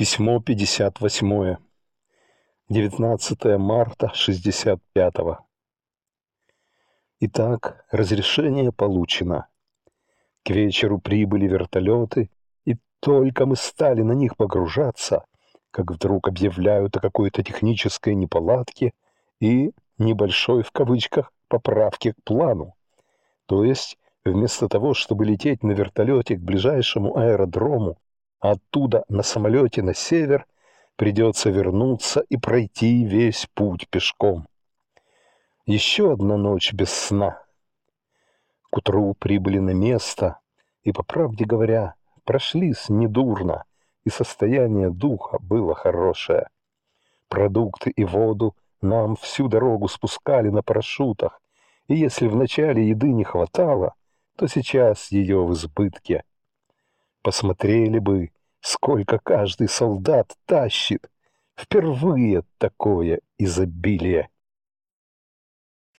Письмо 58. 19 марта 65. Итак, разрешение получено. К вечеру прибыли вертолеты, и только мы стали на них погружаться, как вдруг объявляют о какой-то технической неполадке и небольшой в кавычках поправке к плану. То есть, вместо того, чтобы лететь на вертолете к ближайшему аэродрому Оттуда на самолете на север придется вернуться и пройти весь путь пешком. Еще одна ночь без сна. К утру прибыли на место, и, по правде говоря, прошли с недурно, и состояние духа было хорошее. Продукты и воду нам всю дорогу спускали на парашютах, и если в начале еды не хватало, то сейчас ее в избытке – Посмотрели бы, сколько каждый солдат тащит. Впервые такое изобилие.